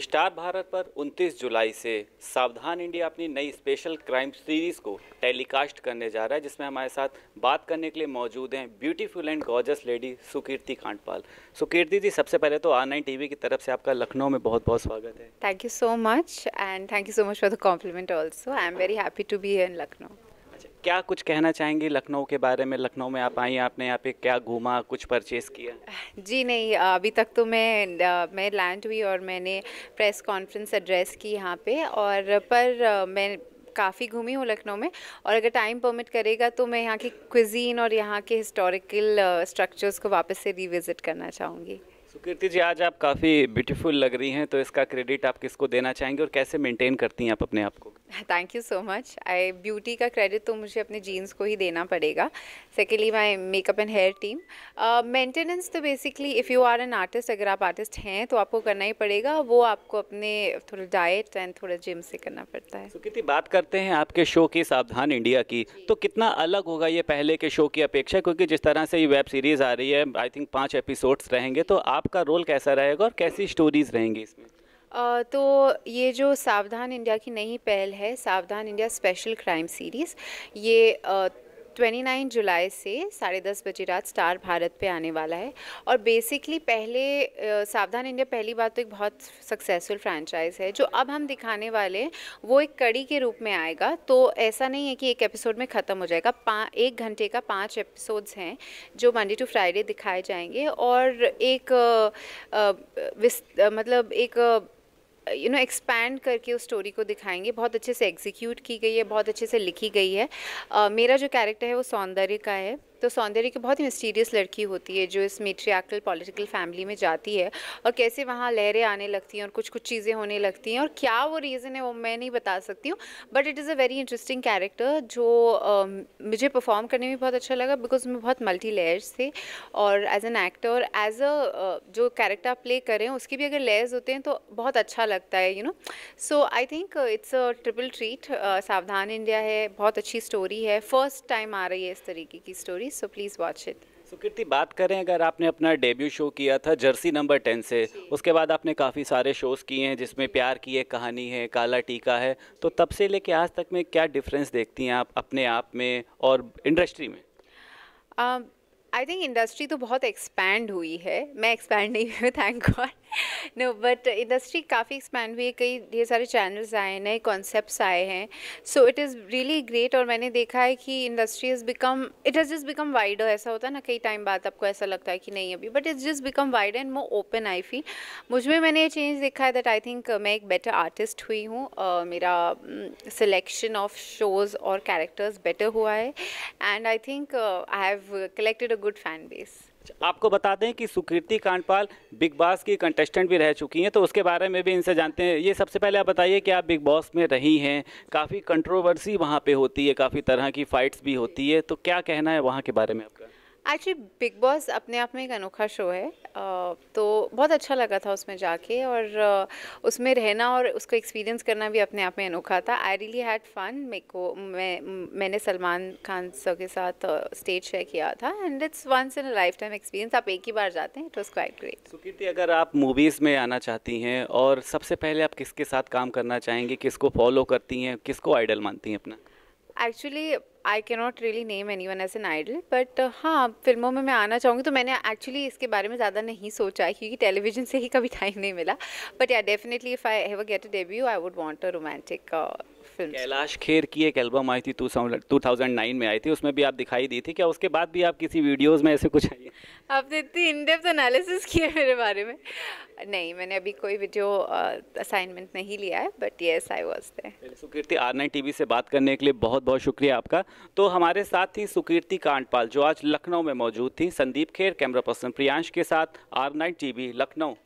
star Bharat पर 29 जुलाई से सावधान इंडिया अपनी नई स्पेशल क्राइम सीरीज को टेलीकास्ट करने जा रहा है जिसमें हमारे साथ बात करने के लिए मौजूद हैं beautiful and gorgeous lady Sukirti Kandpal Sukirti ji सबसे पहले तो आर टीवी की तरफ से आपका लखनऊ में बहुत बहुत स्वागत है thank you so much and thank you so much for the compliment also I am very happy to be in Lucknow क्या कुछ कहना चाहेंगी लखनऊ के बारे में लखनऊ में आप आई आपने यहाँ पे क्या घूमा कुछ परचेज़ किया जी नहीं अभी तक तो मैं मैं लैंड हुई और मैंने प्रेस कॉन्फ्रेंस एड्रेस की यहाँ पे और पर मैं काफ़ी घूमी हूँ लखनऊ में और अगर टाइम परमिट करेगा तो मैं यहाँ की क्विजीन और यहाँ के हिस्टोरिकल स्ट्रक्चर्स को वापस से रिविज़िट करना चाहूँगी सुकीर्ति जी आज आप काफ़ी ब्यूटीफुल लग रही हैं तो इसका क्रेडिट आप किसको देना चाहेंगे और कैसे मेंटेन करती हैं आप अपने आप को thank you so much I beauty का क्रेडिट तो मुझे अपने जीन्स को ही देना पड़ेगा secondly my makeup and hair team maintenance तो basically if you are an artist अगर आप आर्टिस्ट हैं तो आपको करना ही पड़ेगा वो आपको अपने थोड़ा डाइट एंड थोड़ा जिम से करना पड़ता है so, बात करते हैं आपके शो की सावधान इंडिया की तो कितना अलग होगा ये पहले के शो की अपेक्षा क्योंकि जिस तरह से ये वेब सीरीज़ आ रही है आई थिंक पाँच एपिसोड्स रहेंगे तो आप आपका रोल कैसा रहेगा और कैसी स्टोरीज रहेंगी इसमें तो ये जो सावधान इंडिया की नई पहल है सावधान इंडिया स्पेशल क्राइम सीरीज़ ये 29 जुलाई से साढ़े दस बजे रात स्टार भारत पे आने वाला है और बेसिकली पहले सावधान इंडिया पहली बात तो एक बहुत सक्सेसफुल फ्रेंचाइज है जो अब हम दिखाने वाले वो एक कड़ी के रूप में आएगा तो ऐसा नहीं है कि एक एपिसोड में ख़त्म हो जाएगा पा एक घंटे का पाँच एपिसोड्स हैं जो मंडे टू फ्राइडे दिखाए जाएंगे और एक आ, आ, आ, मतलब एक यू नो एक्सपैंड करके उस स्टोरी को दिखाएंगे बहुत अच्छे से एग्जीक्यूट की गई है बहुत अच्छे से लिखी गई है uh, मेरा जो कैरेक्टर है वो सौंदर्य का है तो सौंदर्य की बहुत ही मिस्टीरियस लड़की होती है जो इस मेट्रियाकल पॉलिटिकल फैमिली में जाती है और कैसे वहाँ लहरें आने लगती हैं और कुछ कुछ चीज़ें होने लगती हैं और क्या वो रीज़न है वो मैं नहीं बता सकती हूँ but it is a very interesting character जो uh, मुझे परफॉर्म करने में बहुत अच्छा लगा बिकॉज मैं बहुत मल्टी लेयर्स थे और एज एन एक्टर और एज अ जो कैरेक्टर आप प्ले करें उसके भी अगर लेयर्स होते हैं तो बहुत अच्छा लगता है you know so I think it's a triple treat Savdhaan India है बहुत अच्छी स्टोरी है फर्स्ट टाइम आ रही है इस तरीके की story so please watch it Sukirti बात करें अगर आपने अपना डेब्यू शो किया था जर्सी नंबर टेन से उसके बाद आपने काफ़ी सारे शोज़ किए हैं जिसमें प्यार की एक कहानी है काला टीका है तो तब से लेके आज तक में क्या डिफरेंस देखती हैं आप अपने आप में और इंडस्ट्री में आई थिंक इंडस्ट्री तो बहुत एक्सपैंड हुई है मैं एक्सपैंड नहीं हुई thank god no but industry काफ़ी एक्सपैंड हुई है कई ढेर सारे चैनल्स आए नए कॉन्सेप्ट्स आए हैं so it is really great और मैंने देखा है कि industry is become it has just become wider ऐसा होता है ना कई टाइम बाद आपको ऐसा लगता है कि नहीं अभी but it's just become wider and more open I feel मुझ में मैंने ये चेंज देखा है दैट आई थिंक मैं एक बेटर आर्टिस्ट हुई हूँ uh, मेरा सिलेक्शन ऑफ शोज़ और कैरेक्टर्स बेटर हुआ है and I think I have collected a good fan base आपको बता दें कि सुकीर्ति कांडपाल बिग बॉस की कंटेस्टेंट भी रह चुकी हैं तो उसके बारे में भी इनसे जानते हैं ये सबसे पहले आप बताइए कि आप बिग बॉस में रही हैं काफ़ी कंट्रोवर्सी वहाँ पे होती है काफ़ी तरह की फाइट्स भी होती है तो क्या कहना है वहाँ के बारे में आपका एक्चुअली बिग बॉस अपने आप में एक अनोखा शो है तो बहुत अच्छा लगा था उसमें जाके और उसमें रहना और उसको एक्सपीरियंस करना भी अपने आप में अनोखा था आई रियली हैड फन मे को मैं मैंने सलमान खान सर के साथ स्टेज शेयर किया था and it's once in lifetime experience आप एक ही बार जाते हैं it was quite great Sukirti अगर आप मूवीज़ में आना चाहती हैं और सबसे पहले आप किसके साथ काम करना चाहेंगी किसको फॉलो करती हैं किसको आइडल मानती हैं अपना actually I can not really name any one as an idol but हाँ फिल्मों में मैं आना चाहूँगी तो मैंने एक्चुअली इसके बारे में ज़्यादा नहीं सोचा है क्योंकि टेलीविजन से ही कभी टाइम नहीं मिला but yeah definitely if I have get a debut I would want a romantic film Kailash Kher की एक एल्बम आई थी टू थाउजेंड नाइन में आई थी उसमें भी आप दिखाई दी थी क्या उसके बाद भी आप किसी वीडियोस में ऐसे कुछ आई आपने इतनी इनडेप्थ एनालिसिस किया मेरे बारे में नहीं मैंने अभी कोई वीडियो असाइनमेंट नहीं लिया है बट ये I was Sukirti R nine T से बात करने के लिए बहुत बहुत शुक्रिया आपका तो हमारे साथ थी सुकीर्ति कांडपाल जो आज लखनऊ में मौजूद थी संदीप खेर कैमरा पर्सन प्रियांश के साथ आर नाइन लखनऊ